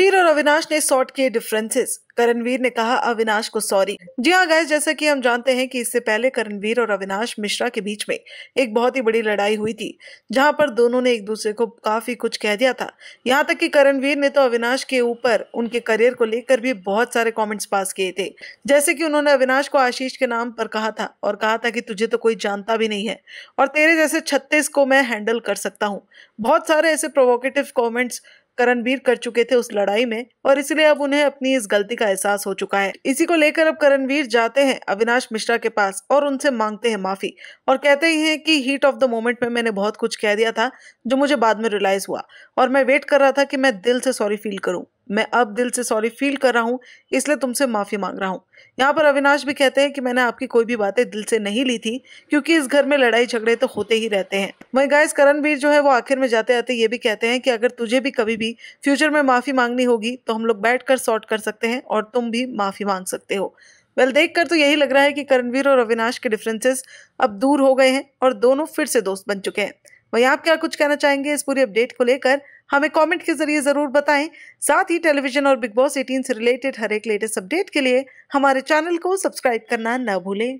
रणवीर और अविनाश ने सॉर्ट किए डिफरेंसेस करणवीर ने कहा अविनाश को सॉरी जी हाँ गैस जैसा कि हम जानते हैं कि इससे पहले करणवीर और अविनाश मिश्रा के बीच में एक बहुत ही बड़ी लड़ाई हुई थी जहां पर दोनों ने एक दूसरे को काफी कुछ कह दिया था यहाँ तक कि करणवीर ने तो अविनाश के ऊपर उनके करियर को लेकर भी बहुत सारे कॉमेंट्स पास किए थे जैसे की उन्होंने अविनाश को आशीष के नाम पर कहा था और कहा था कि तुझे तो कोई जानता भी नहीं है और तेरे जैसे छत्तीस को मैं हैंडल कर सकता हूँ बहुत सारे ऐसे प्रोवोकेटिव कॉमेंट्स करणवीर कर चुके थे उस लड़ाई में और इसलिए अब उन्हें अपनी इस गलती का का एहसास हो चुका है इसी को लेकर अब करणवीर जाते हैं अविनाश मिश्रा के पास और उनसे मांगते हैं माफी और कहते ही हैं कि हीट ऑफ द मोमेंट में मैंने बहुत कुछ कह दिया था जो मुझे बाद में रियलाइज हुआ और मैं वेट कर रहा था कि मैं दिल से सॉरी फील करूँ मैं अब दिल से सॉरी फील कर रहा हूँ इसलिए तुमसे माफ़ी मांग रहा हूँ यहाँ पर अविनाश भी कहते हैं कि मैंने आपकी कोई भी बातें दिल से नहीं ली थी क्योंकि इस घर में लड़ाई झगड़े तो होते ही रहते हैं वही गायस करणवीर जो है वो आखिर में जाते आते ये भी कहते हैं कि अगर तुझे भी कभी भी फ्यूचर में माफ़ी मांगनी होगी तो हम लोग बैठ सॉर्ट कर सकते हैं और तुम भी माफ़ी मांग सकते हो वेल well, देख कर तो यही लग रहा है कि करणवीर और अविनाश के डिफरेंसेस अब दूर हो गए हैं और दोनों फिर से दोस्त बन चुके हैं वहीं आप क्या कुछ कहना चाहेंगे इस पूरी अपडेट को लेकर हमें कमेंट के जरिए ज़रूर बताएं साथ ही टेलीविजन और बिग बॉस 18 से रिलेटेड हर एक लेटेस्ट अपडेट के लिए हमारे चैनल को सब्सक्राइब करना न भूलें